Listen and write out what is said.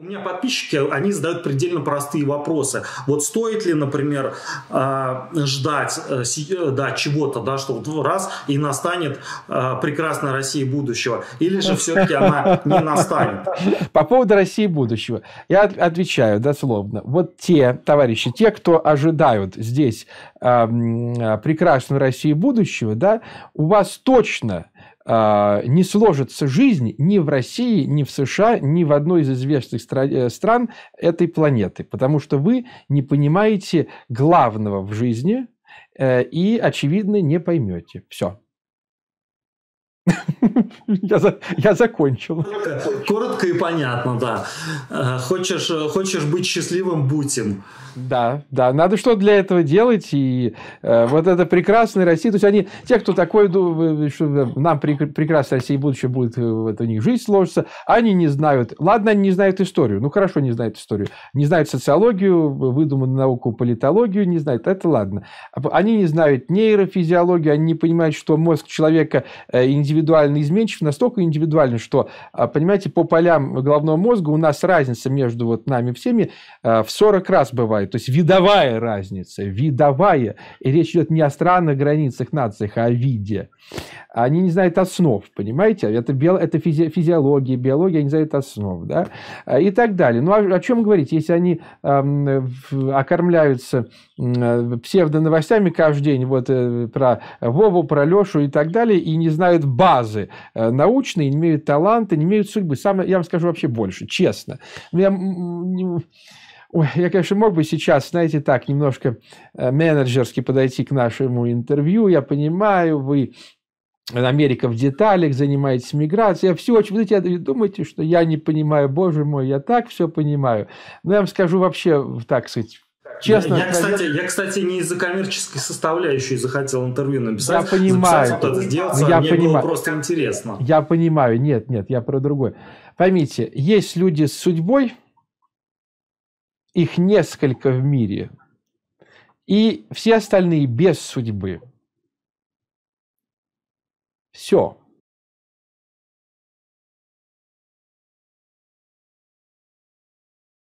У меня подписчики, они задают предельно простые вопросы. Вот стоит ли, например, а, ждать э, э, да, чего-то, да, что два раз и настанет э, прекрасная Россия будущего, или же все-таки она не настанет? По поводу России будущего, я отвечаю дословно. Вот те товарищи, те, кто ожидают здесь прекрасную Россию будущего, да, у вас точно – а, не сложится жизнь ни в России, ни в США, ни в одной из известных э, стран этой планеты, потому что вы не понимаете главного в жизни э, и, очевидно, не поймете. Все. Я, за, я закончил. Коротко, и понятно, да. Э, хочешь, э, хочешь быть счастливым, будь им. Да, да, надо что для этого делать, и э, вот это прекрасная Россия, то есть они, те, кто такой, думает, э, что нам прекрасная Россия и будущее будет, вот, у них жизнь сложится, они не знают, ладно, они не знают историю, ну хорошо, не знают историю, не знают социологию, выдуманную науку, политологию, не знают, это ладно. А они не знают нейрофизиологию, они не понимают, что мозг человека индивидуально индивидуально изменчив, настолько индивидуально, что, а, понимаете, по полям головного мозга у нас разница между вот нами всеми а, в 40 раз бывает. То есть видовая разница, видовая. И речь идет не о странных границах нациях, а о виде. Они не знают основ, понимаете? Это, био, это физи, физиология, биология, они не знают основ, да? А, и так далее. Ну, о, о чем говорить, если они эм, окормляются э, псевдоновостями каждый день, вот э, про Вову, про Лешу и так далее, и не знают ба базы э, научные, не имеют таланта, не имеют судьбы. Самое, я вам скажу вообще больше, честно. Ну, я, Ой, я, конечно, мог бы сейчас, знаете, так немножко э, менеджерски подойти к нашему интервью. Я понимаю, вы э, Америка в деталях, занимаетесь миграцией. Я все очень, вы думаете, что я не понимаю, боже мой, я так все понимаю. Но я вам скажу вообще, так сказать, честно. Я, я, кстати, я, кстати, не из-за коммерческой составляющей захотел интервью написать. Я понимаю. сделать, я мне понимаю. было просто интересно. Я понимаю. Нет, нет, я про другое. Поймите, есть люди с судьбой, их несколько в мире, и все остальные без судьбы. Все.